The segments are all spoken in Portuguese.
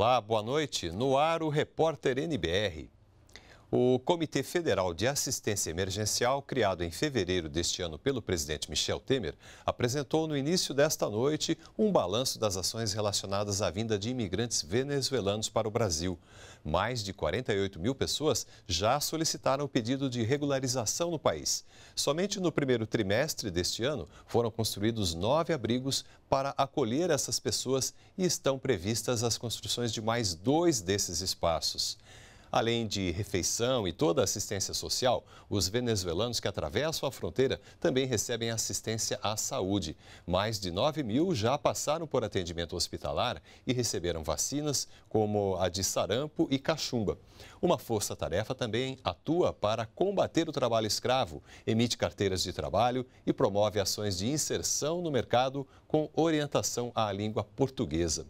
Olá, boa noite. No ar, o repórter NBR. O Comitê Federal de Assistência Emergencial, criado em fevereiro deste ano pelo presidente Michel Temer, apresentou no início desta noite um balanço das ações relacionadas à vinda de imigrantes venezuelanos para o Brasil. Mais de 48 mil pessoas já solicitaram o pedido de regularização no país. Somente no primeiro trimestre deste ano foram construídos nove abrigos para acolher essas pessoas e estão previstas as construções de mais dois desses espaços. Além de refeição e toda assistência social, os venezuelanos que atravessam a fronteira também recebem assistência à saúde. Mais de 9 mil já passaram por atendimento hospitalar e receberam vacinas como a de sarampo e cachumba. Uma força-tarefa também atua para combater o trabalho escravo, emite carteiras de trabalho e promove ações de inserção no mercado com orientação à língua portuguesa.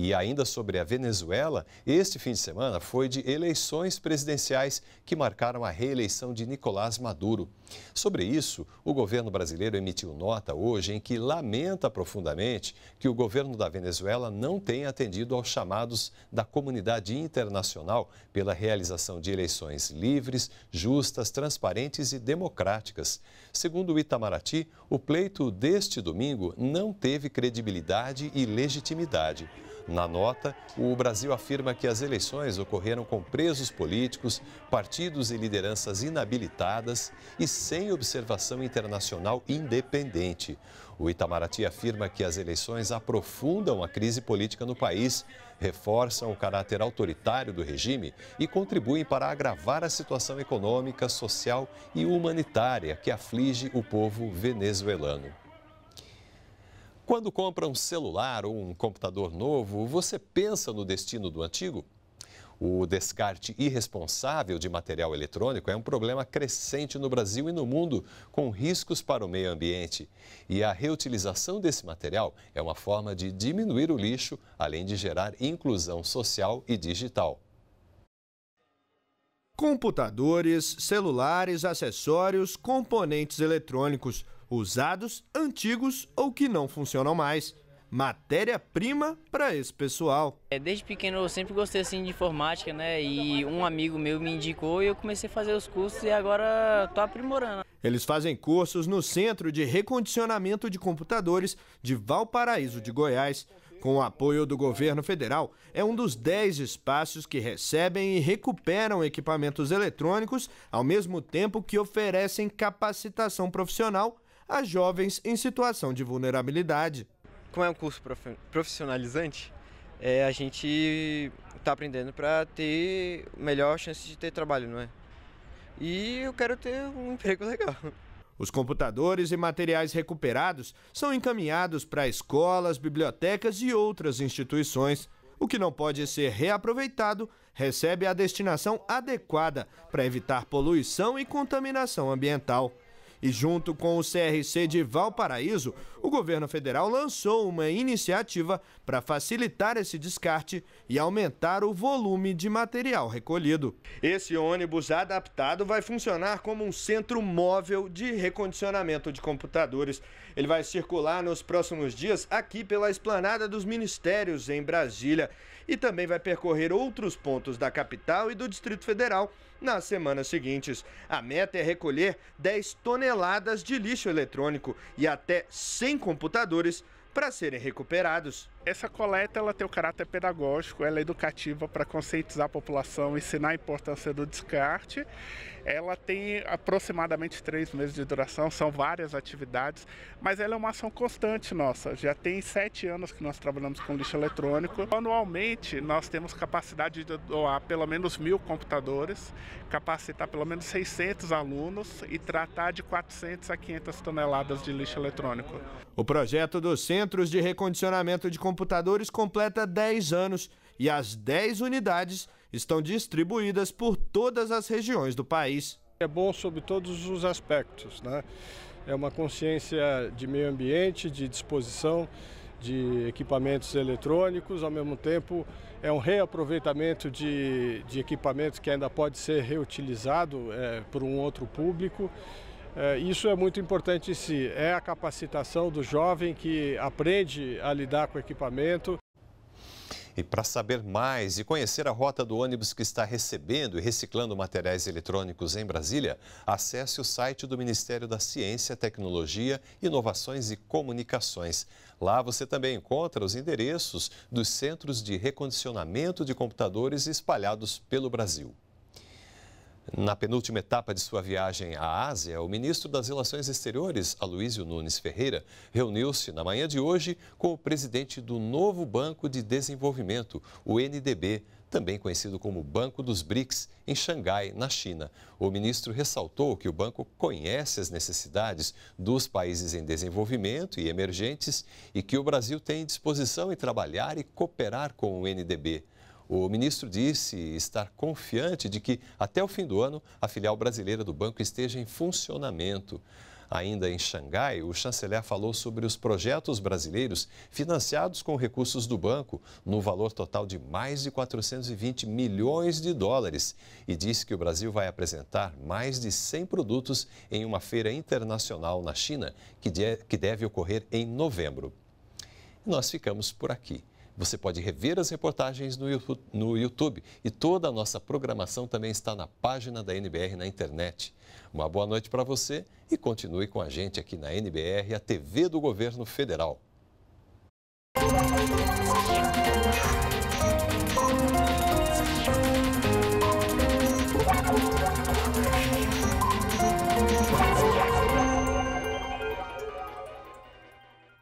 E ainda sobre a Venezuela, este fim de semana foi de eleições presidenciais que marcaram a reeleição de Nicolás Maduro. Sobre isso, o governo brasileiro emitiu nota hoje em que lamenta profundamente que o governo da Venezuela não tenha atendido aos chamados da comunidade internacional pela realização de eleições livres, justas, transparentes e democráticas. Segundo o Itamaraty, o pleito deste domingo não teve credibilidade e legitimidade. Na nota, o Brasil afirma que as eleições ocorreram com presos políticos, partidos e lideranças inabilitadas e sem observação internacional independente. O Itamaraty afirma que as eleições aprofundam a crise política no país, reforçam o caráter autoritário do regime e contribuem para agravar a situação econômica, social e humanitária que aflige o povo venezuelano. Quando compra um celular ou um computador novo, você pensa no destino do antigo? O descarte irresponsável de material eletrônico é um problema crescente no Brasil e no mundo, com riscos para o meio ambiente. E a reutilização desse material é uma forma de diminuir o lixo, além de gerar inclusão social e digital. Computadores, celulares, acessórios, componentes eletrônicos usados, antigos ou que não funcionam mais. Matéria-prima para esse pessoal. É, desde pequeno eu sempre gostei assim, de informática, né? E um amigo meu me indicou e eu comecei a fazer os cursos e agora estou aprimorando. Eles fazem cursos no Centro de Recondicionamento de Computadores de Valparaíso de Goiás. Com o apoio do governo federal, é um dos 10 espaços que recebem e recuperam equipamentos eletrônicos, ao mesmo tempo que oferecem capacitação profissional a jovens em situação de vulnerabilidade. Como é um curso profissionalizante, é, a gente está aprendendo para ter melhor chance de ter trabalho, não é? E eu quero ter um emprego legal. Os computadores e materiais recuperados são encaminhados para escolas, bibliotecas e outras instituições. O que não pode ser reaproveitado recebe a destinação adequada para evitar poluição e contaminação ambiental. E junto com o CRC de Valparaíso, o governo federal lançou uma iniciativa para facilitar esse descarte e aumentar o volume de material recolhido. Esse ônibus adaptado vai funcionar como um centro móvel de recondicionamento de computadores. Ele vai circular nos próximos dias aqui pela esplanada dos ministérios em Brasília e também vai percorrer outros pontos da capital e do Distrito Federal nas semanas seguintes. A meta é recolher 10 toneladas toneladas de lixo eletrônico e até 100 computadores para serem recuperados. Essa coleta ela tem o caráter pedagógico, ela é educativa para conscientizar a população, ensinar a importância do descarte. Ela tem aproximadamente três meses de duração, são várias atividades, mas ela é uma ação constante nossa. Já tem sete anos que nós trabalhamos com lixo eletrônico. Anualmente nós temos capacidade de doar pelo menos mil computadores, capacitar pelo menos 600 alunos e tratar de 400 a 500 toneladas de lixo eletrônico. O projeto dos centros de recondicionamento de computadores computadores completa 10 anos e as 10 unidades estão distribuídas por todas as regiões do país. É bom sobre todos os aspectos, né? É uma consciência de meio ambiente, de disposição de equipamentos eletrônicos, ao mesmo tempo é um reaproveitamento de, de equipamentos que ainda pode ser reutilizado é, por um outro público. É, isso é muito importante em si, é a capacitação do jovem que aprende a lidar com o equipamento. E para saber mais e conhecer a rota do ônibus que está recebendo e reciclando materiais eletrônicos em Brasília, acesse o site do Ministério da Ciência, Tecnologia, Inovações e Comunicações. Lá você também encontra os endereços dos centros de recondicionamento de computadores espalhados pelo Brasil. Na penúltima etapa de sua viagem à Ásia, o ministro das Relações Exteriores, Aloysio Nunes Ferreira, reuniu-se na manhã de hoje com o presidente do novo Banco de Desenvolvimento, o NDB, também conhecido como Banco dos BRICS, em Xangai, na China. O ministro ressaltou que o banco conhece as necessidades dos países em desenvolvimento e emergentes e que o Brasil tem disposição em trabalhar e cooperar com o NDB. O ministro disse estar confiante de que, até o fim do ano, a filial brasileira do banco esteja em funcionamento. Ainda em Xangai, o chanceler falou sobre os projetos brasileiros financiados com recursos do banco, no valor total de mais de 420 milhões de dólares, e disse que o Brasil vai apresentar mais de 100 produtos em uma feira internacional na China, que deve ocorrer em novembro. Nós ficamos por aqui. Você pode rever as reportagens no YouTube e toda a nossa programação também está na página da NBR na internet. Uma boa noite para você e continue com a gente aqui na NBR, a TV do Governo Federal.